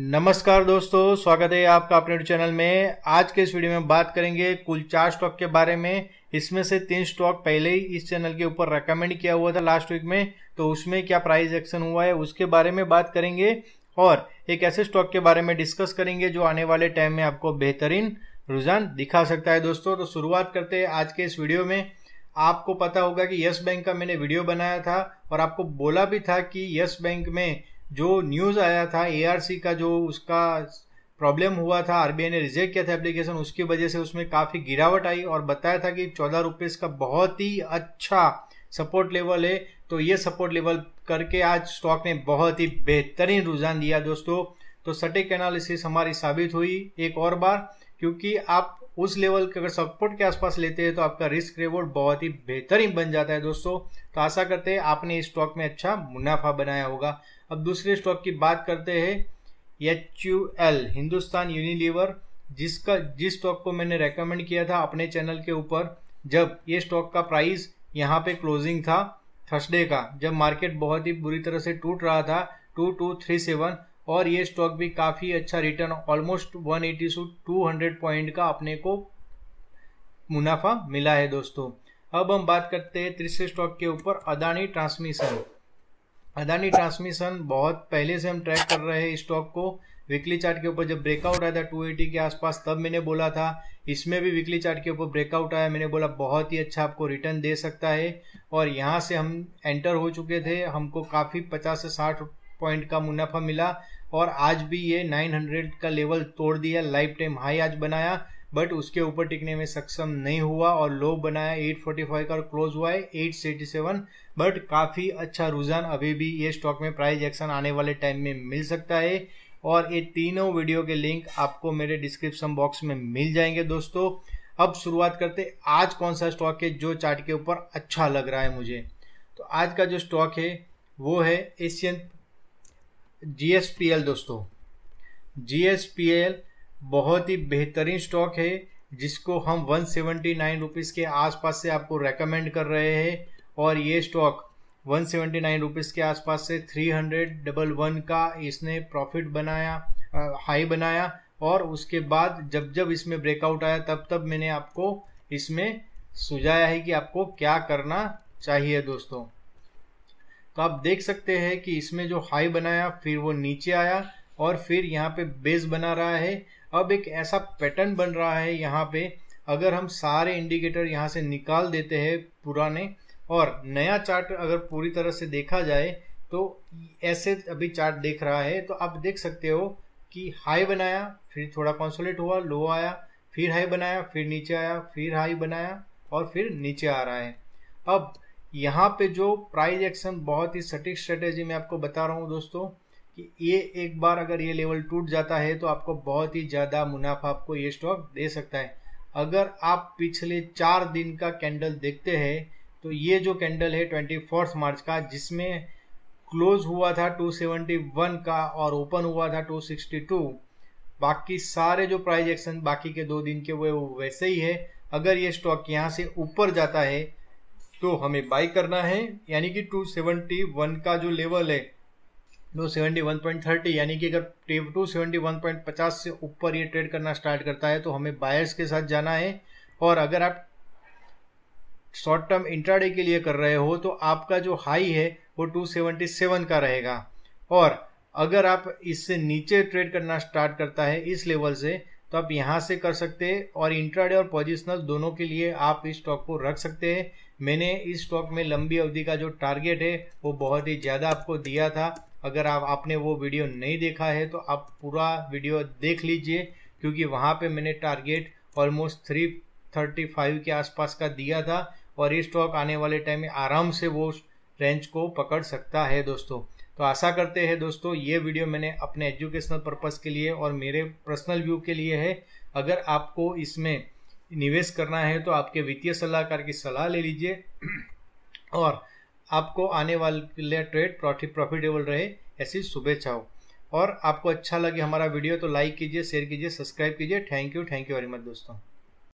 नमस्कार दोस्तों स्वागत है आपका अपने चैनल में आज के इस वीडियो में बात करेंगे कुल चार स्टॉक के बारे में इसमें से तीन स्टॉक पहले ही इस चैनल के ऊपर रेकमेंड किया हुआ था लास्ट वीक में तो उसमें क्या प्राइस एक्शन हुआ है उसके बारे में बात करेंगे और एक ऐसे स्टॉक के बारे में डिस्कस करेंगे जो आने वाले टाइम में आपको बेहतरीन रुझान दिखा सकता है दोस्तों तो शुरुआत करते हैं आज के इस वीडियो में आपको पता होगा कि यस बैंक का मैंने वीडियो बनाया था और आपको बोला भी था कि यस बैंक में जो न्यूज़ आया था ए का जो उसका प्रॉब्लम हुआ था आर ने रिजेक्ट किया था एप्लीकेशन उसकी वजह से उसमें काफ़ी गिरावट आई और बताया था कि चौदह रुपये का बहुत ही अच्छा सपोर्ट लेवल है तो ये सपोर्ट लेवल करके आज स्टॉक ने बहुत ही बेहतरीन रुझान दिया दोस्तों तो सटेक एनालिसिस हमारी साबित हुई एक और बार क्योंकि आप उस लेवल के अगर सपोर्ट के आसपास लेते हैं तो आपका रिस्क रिवॉर्ड बहुत ही बेहतरीन बन जाता है दोस्तों तो आशा करते हैं आपने इस स्टॉक में अच्छा मुनाफा बनाया होगा अब दूसरे स्टॉक की बात करते हैं H U L Hindustan Unilever जिसका जिस स्टॉक को मैंने रेकमेंड किया था अपने चैनल के ऊपर जब ये स्टॉक का प्राइस यहाँ पे क्लोजिंग था थर्सडे का जब मार्केट बहुत ही बुरी तरह से टूट रहा था टू टू थ्री सेवन और ये स्टॉक भी काफ़ी अच्छा return almost 180 to hundred point का अपने को मुनाफा मिला है दोस्तों अब हम बात करते हैं तीसरे स्टॉक के ऊपर अदानी ट्रांसमिशन अदानी ट्रांसमिशन बहुत पहले से हम ट्रैक कर रहे हैं स्टॉक को वीकली चार्ट के ऊपर जब ब्रेकआउट आया था 280 के आसपास तब मैंने बोला था इसमें भी वीकली चार्ट के ऊपर ब्रेकआउट आया मैंने बोला बहुत ही अच्छा आपको रिटर्न दे सकता है और यहाँ से हम एंटर हो चुके थे हमको काफ़ी 50 से साठ पॉइंट का मुनाफा मिला और आज भी ये 900 का लेवल तोड़ दिया लाइफ टाइम हाई आज बनाया बट उसके ऊपर टिकने में सक्षम नहीं हुआ और लो बनाया 845 का क्लोज हुआ है सेवन बट काफ़ी अच्छा रुझान अभी भी ये स्टॉक में प्राइस एक्शन आने वाले टाइम में मिल सकता है और ये तीनों वीडियो के लिंक आपको मेरे डिस्क्रिप्शन बॉक्स में मिल जाएंगे दोस्तों अब शुरुआत करते आज कौन सा स्टॉक है जो चार्ट के ऊपर अच्छा लग रहा है मुझे तो आज का जो स्टॉक है वो है एशियन जीएसपीएल दोस्तों जीएसपीएल बहुत ही बेहतरीन स्टॉक है जिसको हम वन सेवेंटी नाइन रुपीज़ के आसपास से आपको रेकमेंड कर रहे हैं और ये stock one seventy nine rupees के आसपास से थ्री हंड्रेड डबल वन का इसने प्रॉफिट बनाया आ, हाई बनाया और उसके बाद जब जब इसमें ब्रेकआउट आया तब तब मैंने आपको इसमें सुझाया है कि आपको क्या करना चाहिए दोस्तों तो आप देख सकते हैं कि इसमें जो हाई बनाया फिर वो नीचे आया और फिर यहाँ पे बेस बना रहा है अब एक ऐसा पैटर्न बन रहा है यहाँ पे अगर हम सारे इंडिकेटर यहाँ से निकाल देते हैं पुराने और नया चार्ट अगर पूरी तरह से देखा जाए तो ऐसे अभी चार्ट देख रहा है तो आप देख सकते हो कि हाई बनाया फिर थोड़ा कॉन्सोलेट हुआ लो आया फिर हाई बनाया फिर नीचे आया फिर हाई बनाया और फिर नीचे आ रहा है अब यहाँ पे जो प्राइज एक्शन बहुत ही सटीक स्ट्रेटेजी मैं आपको बता रहा हूँ दोस्तों कि ये एक बार अगर ये लेवल टूट जाता है तो आपको बहुत ही ज़्यादा मुनाफा आपको ये स्टॉक दे सकता है अगर आप पिछले चार दिन का कैंडल देखते हैं तो ये जो कैंडल है ट्वेंटी फोर्थ मार्च का जिसमें क्लोज हुआ था 271 का और ओपन हुआ था 262 बाकी सारे जो प्राइज एक्शन बाकी के दो दिन के हुए वो वैसे ही है अगर ये स्टॉक यहाँ से ऊपर जाता है तो हमें बाई करना है यानी कि 271 का जो लेवल है थर्टी यानी कि अगर 271.50 से ऊपर ये ट्रेड करना स्टार्ट करता है तो हमें बायर्स के साथ जाना है और अगर आप शॉर्ट टर्म इंट्राडे के लिए कर रहे हो तो आपका जो हाई है वो 277 का रहेगा और अगर आप इससे नीचे ट्रेड करना स्टार्ट करता है इस लेवल से तो आप यहाँ से कर सकते हैं और इंट्राडे और पोजिशनल दोनों के लिए आप इस स्टॉक को रख सकते हैं मैंने इस स्टॉक में लंबी अवधि का जो टारगेट है वो बहुत ही ज़्यादा आपको दिया था अगर आप आपने वो वीडियो नहीं देखा है तो आप पूरा वीडियो देख लीजिए क्योंकि वहाँ पे मैंने target almost three thirty five के आसपास का दिया था और ये स्टॉक आने वाले टाइम में आराम से वो रेंज को पकड़ सकता है दोस्तों तो आशा करते हैं दोस्तों ये वीडियो मैंने अपने एजुकेशनल पर्पज़ के लिए और मेरे पर्सनल व्यू के लिए है अगर आपको इसमें निवेश करना है तो आपके वित्तीय सलाहकार की सलाह ले लीजिए और आपको आने वाले ट्रेड प्रॉफिटेबल रहे ऐसी शुभेच्छाओं और आपको अच्छा लगे हमारा वीडियो तो लाइक कीजिए शेयर कीजिए सब्सक्राइब कीजिए thank you thank you very much दोस्तों